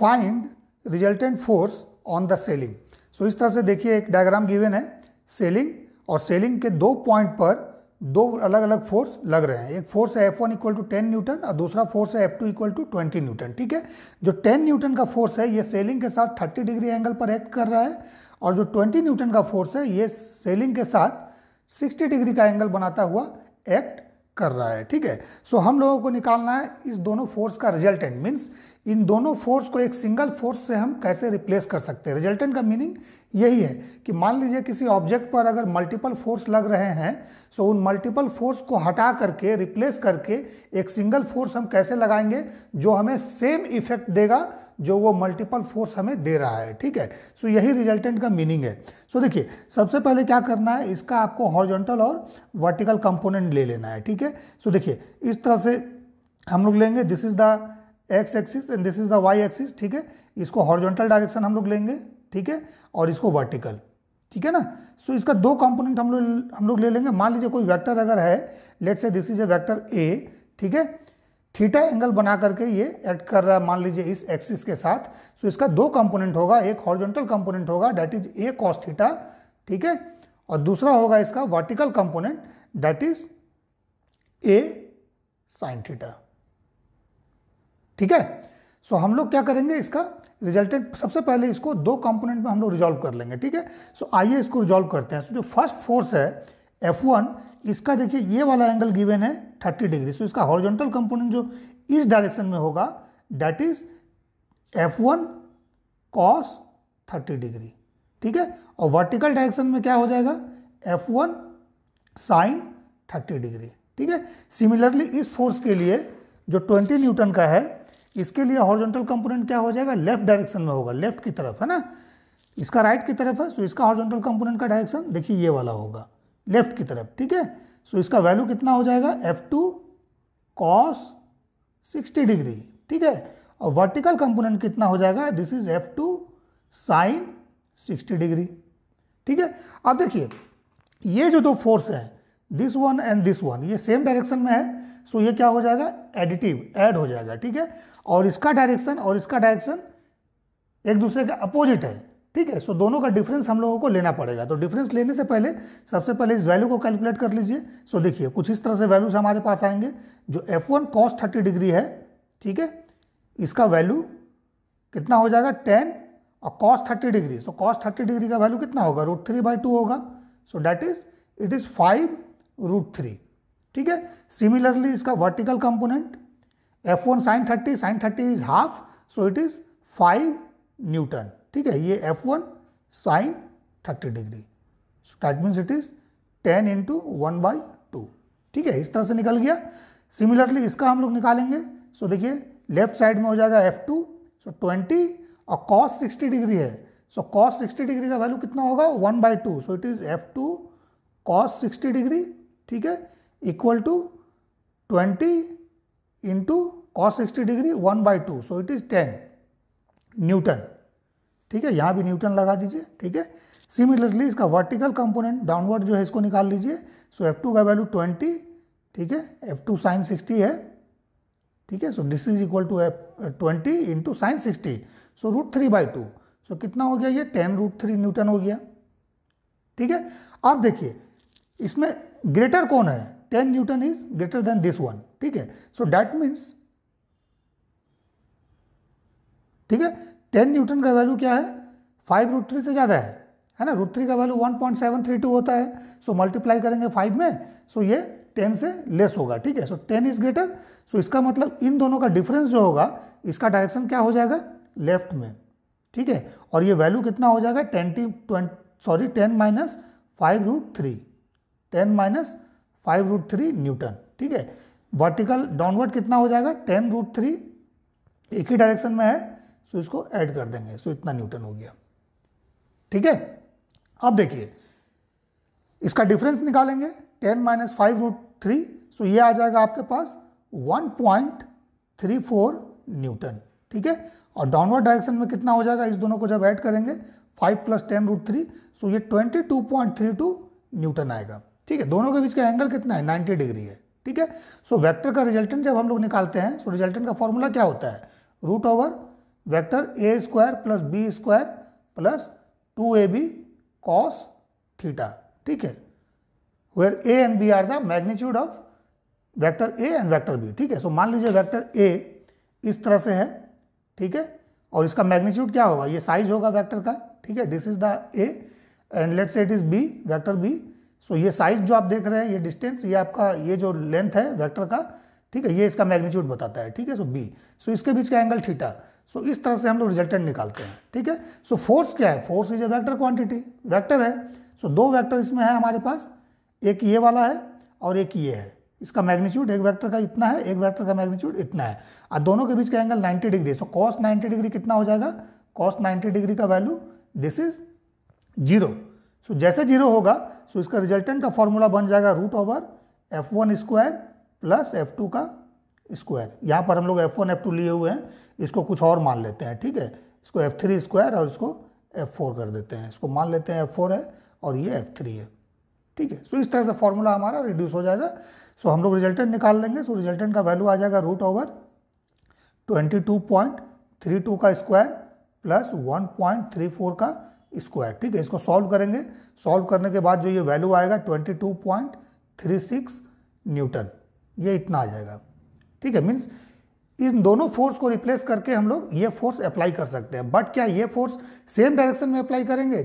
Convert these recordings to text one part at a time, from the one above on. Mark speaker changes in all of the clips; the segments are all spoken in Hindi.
Speaker 1: find resultant force on the ceiling so इस तरह से देखिए एक डायग्राम गिवन है सेलिंग और सेलिंग के दो पॉइंट पर दो अलग अलग फोर्स लग रहे हैं एक फोर्स है F one equal to ten newton और दूसरा फोर्स है F two equal to twenty newton ठीक है जो टेन न्यूटन का फोर्स है ये सेलिंग के साथ थर्टी डिग्री एंगल पर एक्ट कर रहा है और जो ट्वेंटी न्यूटन का फोर्स है ये सेलिंग के साथ सिक्सटी डिग्री का एंगल बनाता हुआ एक्ट कर रहा है ठीक है सो हम लोगों को निकालना है इस दोनों फोर्स का रिजल्टेंट मीन्स इन दोनों फोर्स को एक सिंगल फोर्स से हम कैसे रिप्लेस कर सकते हैं रिजल्टेंट का मीनिंग यही है कि मान लीजिए किसी ऑब्जेक्ट पर अगर मल्टीपल फोर्स लग रहे हैं सो उन मल्टीपल फोर्स को हटा करके रिप्लेस करके एक सिंगल फोर्स हम कैसे लगाएंगे जो हमें सेम इफेक्ट देगा जो वो मल्टीपल फोर्स हमें दे रहा है ठीक है सो यही रिजल्टेंट का मीनिंग है सो देखिए सबसे पहले क्या करना है इसका आपको हॉर्जेंटल और वर्टिकल कंपोनेंट ले लेना है ठीक है सो देखिए इस तरह से हम लोग लेंगे this is the X axis and this is the Y axis ठीक है इसको हॉर्जोंटल डायरेक्शन हम लोग लेंगे ठीक है और इसको वर्टिकल ठीक है ना सो so, इसका दो कंपोनेंट हम लोग हम लोग ले लेंगे मान लीजिए कोई वेक्टर अगर है let's say this is a vector A ठीक है थीटा एंगल बना करके ये एक्ट कर रहा है मान लीजिए इस एक्सिस के साथ सो so, इसका दो कंपोनेंट होगा एक हॉर्जोंटल कंपोनेंट होगा that is A cos theta ठीक है और दूसरा होगा इसका vertical component that is A sine theta ठीक है सो so, हम लोग क्या करेंगे इसका रिजल्टेंट सबसे पहले इसको दो कंपोनेंट में हम लोग रिजॉल्व कर लेंगे ठीक है सो आइए इसको रिजॉल्व करते हैं सो so, जो फर्स्ट फोर्स है F1 इसका देखिए ये वाला एंगल गिवन है 30 डिग्री सो so, इसका हॉरिजॉन्टल कंपोनेंट जो इस डायरेक्शन में होगा that is F1 cos thirty degree ठीक है और वर्टिकल डायरेक्शन में क्या हो जाएगा F1 साइन थर्टी डिग्री ठीक है सिमिलरली इस फोर्स के लिए जो 20 न्यूटन का है इसके लिए हॉर्जेंटल कंपोनेंट क्या हो जाएगा लेफ्ट डायरेक्शन में होगा लेफ्ट की तरफ है ना इसका राइट की तरफ है सो इसका हॉर्जेंटल कंपोनेंट का डायरेक्शन देखिए ये वाला होगा लेफ्ट की तरफ ठीक है सो इसका वैल्यू कितना हो जाएगा F two cos sixty degree ठीक है और वर्टिकल कंपोनेंट कितना हो जाएगा this is F two sine sixty degree ठीक है अब देखिए ये जो दो फोर्स है this one and this one ये सेम डायरेक्शन में है सो ये क्या हो जाएगा एडिटिव एड हो जाएगा ठीक है और इसका डायरेक्शन और इसका डायरेक्शन एक दूसरे का अपोजिट है ठीक है सो दोनों का डिफरेंस हम लोगों को लेना पड़ेगा तो डिफरेंस लेने से पहले सबसे पहले इस वैल्यू को कैलकुलेट कर लीजिए सो देखिए कुछ इस तरह से वैल्यूज हमारे पास आएंगे जो F one cos thirty degree है ठीक है इसका वैल्यू कितना हो जाएगा टेन और cos thirty degree so cos thirty degree का वैल्यू कितना होगा रूट थ्री बाई टू होगा so that is it is five root three ठीक है सिमिलरली इसका vertical component F one sine thirty sine thirty is half so it is five newton ठीक है ये F one sine thirty degree that means it is ten into one by two ठीक है इस तरह से निकल गया सिमिलरली इसका हम लोग निकालेंगे सो देखिए लेफ्ट साइड में हो जाएगा एफ टू सो ट्वेंटी और कॉस सिक्सटी डिग्री है सो कॉस सिक्सटी डिग्री का वैल्यू कितना होगा one by two so it is F two cos sixty degree ठीक है equal to 20 into cos sixty degree one by two so it is 10 newton ठीक है यहाँ भी न्यूटन लगा दीजिए ठीक है सिमिलरली इसका वर्टिकल कंपोनेंट डाउनवर्ड जो है इसको निकाल लीजिए सो एफ टू का वैल्यू ट्वेंटी ठीक है एफ टू साइन सिक्सटी है ठीक है so this is equal to F twenty into sine sixty so root three by two so कितना हो गया ये टेन रूट थ्री न्यूटन हो गया ठीक है अब देखिए इसमें ग्रेटर कौन है ten newton is greater than this one ठीक है सो डैट मीन्स ठीक है टेन न्यूटन का वैल्यू क्या है फाइव रूट थ्री से ज़्यादा है है ना रूट थ्री का value one point seven three two होता है सो so, मल्टीप्लाई करेंगे फाइव में सो so, ये टेन से लेस होगा ठीक है so ten is greater so इसका मतलब इन दोनों का डिफरेंस जो होगा इसका डायरेक्शन क्या हो जाएगा लेफ्ट में ठीक है और ये वैल्यू कितना हो जाएगा ten t twenty sorry ten minus five root three ten minus five root three newton ठीक है वर्टिकल डाउनवर्ड कितना हो जाएगा टेन रूट थ्री एक ही डायरेक्शन में है सो तो इसको ऐड कर देंगे सो तो इतना न्यूटन हो गया ठीक है अब देखिए इसका डिफरेंस निकालेंगे ten minus five root three so तो ये आ जाएगा आपके पास one point three four newton ठीक है और डाउनवर्ड डायरेक्शन में कितना हो जाएगा इस दोनों को जब ऐड करेंगे five plus ten root three so ये twenty two point three two newton आएगा ठीक है दोनों के बीच का एंगल कितना है नाइन्टी डिग्री है ठीक है सो वैक्टर का रिजल्टेंट जब हम लोग निकालते हैं सो रिजल्टेंट का फॉर्मूला क्या होता है root over vector A square plus B square plus two A B cos theta ठीक है where A and B are the magnitude of vector A and vector B ठीक है सो मान लीजिए वैक्टर ए इस तरह से है ठीक है और इसका मैग्नीट्यूड क्या होगा ये साइज होगा वैक्टर का ठीक है this is the A and let's it is B vector B so ये साइज जो आप देख रहे हैं ये डिस्टेंस ये आपका ये जो लेंथ है वेक्टर का ठीक है ये इसका मैग्नीट्यूड बताता है ठीक है सो बी सो इसके बीच का एंगल थीटा सो इस तरह से हम लोग रिजल्टेंट निकालते हैं ठीक है सो फोर्स क्या है force is a vector quantity vector है सो दो वैक्टर इसमें है हमारे पास एक ये वाला है और एक ये है इसका मैग्नीट्यूड एक वेक्टर का इतना है एक वेक्टर का मैग्नीट्यूड इतना है और दोनों के बीच का angle 90 degree so cos 90 degree कितना हो जाएगा कॉस 90 डिग्री का value this is zero so so, जैसे जीरो होगा सो so इसका रिजल्टेंट का फॉर्मूला बन जाएगा root over F one square plus F two का स्क्वायर यहाँ पर हम लोग एफ वन एफ टू लिए हुए हैं इसको कुछ और मान लेते हैं ठीक है इसको एफ थ्री स्क्वायर और इसको एफ फोर कर देते हैं इसको मान लेते हैं एफ फोर है और ये एफ थ्री है ठीक है सो इस तरह से फॉर्मूला हमारा रिड्यूस हो जाएगा सो हम लोग रिजल्टेंट निकाल लेंगे सो रिजल्टेंट का वैल्यू आ जाएगा root over twenty two point three two का square plus one point three four का इसको है ठीक है इसको सॉल्व करेंगे सॉल्व करने के बाद जो ये वैल्यू आएगा twenty two point three six newton ये इतना आ जाएगा ठीक है मीन्स इन दोनों फोर्स को रिप्लेस करके हम लोग ये फोर्स अप्लाई कर सकते हैं बट क्या ये फोर्स सेम डायरेक्शन में अप्लाई करेंगे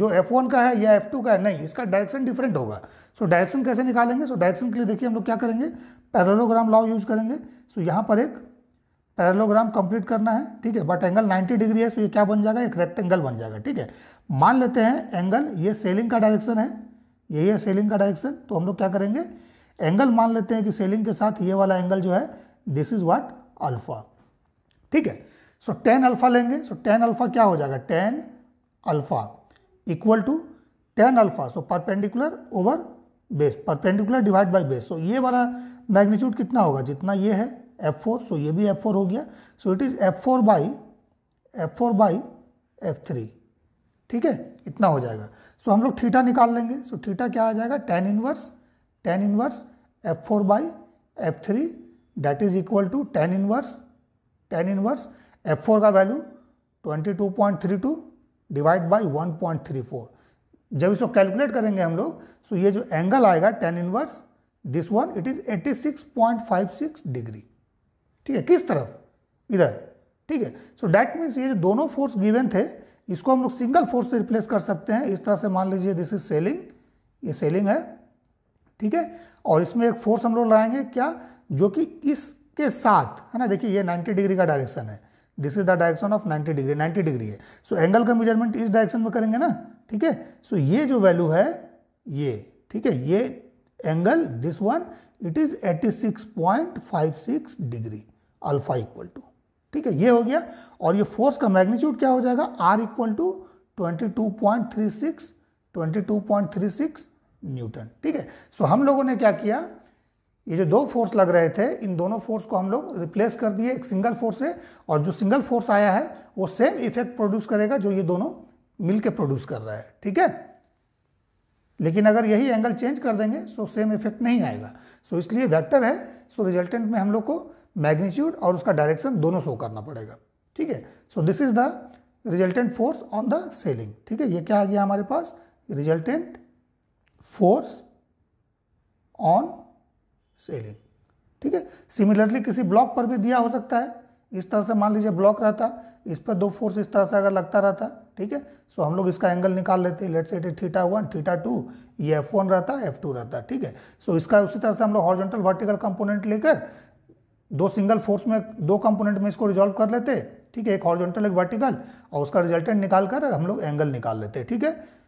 Speaker 1: जो F1 का है या F2 का है नहीं इसका डायरेक्शन डिफरेंट होगा सो so, डायरेक्शन कैसे निकालेंगे सो so, डायरेक्शन के लिए देखिए हम लोग क्या करेंगे पैरोलोग्राम लॉ यूज करेंगे सो so, यहाँ पर एक पैरलोग्राम कंप्लीट करना है ठीक है बट एंगल 90 डिग्री है सो ये क्या बन जाएगा एक रेक्टेंगल बन जाएगा ठीक है मान लेते हैं एंगल ये सेलिंग का डायरेक्शन है यही है सेलिंग का डायरेक्शन तो हम लोग क्या करेंगे एंगल मान लेते हैं कि सेलिंग के साथ ये वाला एंगल जो है दिस इज वाट अल्फा ठीक है सो टेन अल्फा लेंगे सो टेन अल्फा क्या हो जाएगा tan alpha equal to tan alpha so perpendicular over base perpendicular divide by base so ये वाला मैग्नीट्यूड कितना होगा जितना ये है एफ फोर सो ये भी एफ फोर हो गया so it is F four by F four by F three ठीक है इतना हो जाएगा सो so, हम लोग थीटा निकाल लेंगे सो so, थीटा क्या आ जाएगा tan inverse tan inverse F four by F three that is equal to tan inverse tan inverse F four का value twenty two point three two divide by one point three four जब इसको कैलकुलेट करेंगे हम लोग सो so ये जो एंगल आएगा tan inverse this one it is eighty six point five six degree ठीक है किस तरफ इधर ठीक है सो डैट मीन्स ये जो दोनों फोर्स गिवन थे इसको हम लोग सिंगल फोर्स से रिप्लेस कर सकते हैं इस तरह से मान लीजिए दिस इज सेलिंग ये सेलिंग है ठीक है और इसमें एक फोर्स हम लोग लाएंगे क्या जो कि इसके साथ है ना देखिए ये 90 डिग्री का डायरेक्शन है this is the direction of 90 degree 90 degree है सो so, एंगल का मेजरमेंट इस डायरेक्शन में करेंगे ना ठीक है सो ये जो वैल्यू है ये ठीक है ये angle this one it is 86.56 degree alpha equal to ठीक है ये हो गया और ये फोर्स का मैग्नीट्यूड क्या हो जाएगा आर इक्वल टू 22.36 22.36 न्यूटन ठीक है सो हम लोगों ने क्या किया ये जो दो फोर्स लग रहे थे इन दोनों फोर्स को हम लोग रिप्लेस कर दिए एक सिंगल फोर्स से और जो सिंगल फोर्स आया है वो सेम इफेक्ट प्रोड्यूस करेगा जो ये दोनों मिलके प्रोड्यूस कर रहा है ठीक है लेकिन अगर यही एंगल चेंज कर देंगे सो सेम इफेक्ट नहीं आएगा सो इसलिए वेक्टर है सो रिजल्टेंट में हम लोग को मैग्नीट्यूड और उसका डायरेक्शन दोनों शो करना पड़ेगा ठीक है so this is the resultant force on the ceiling ठीक है ये क्या आ गया हमारे पास रिजल्टेंट फोर्स ऑन सेलिंग ठीक है सिमिलरली किसी ब्लॉक पर भी दिया हो सकता है इस तरह से मान लीजिए ब्लॉक रहता इस पर दो फोर्स इस तरह से अगर लगता रहता ठीक है सो हम लोग इसका एंगल निकाल लेते let's say theta one theta two ये एफ वन रहता है एफ टू रहता ठीक है सो इसका उसी तरह से हम लोग हॉर्जेंटल वर्टिकल कंपोनेंट लेकर दो सिंगल फोर्स में दो कंपोनेंट में इसको रिजॉल्व कर लेते ठीक है एक हॉर्जेंटल एक वर्टिकल और उसका रिजल्टेंट निकाल कर हम लोग एंगल निकाल लेते ठीक है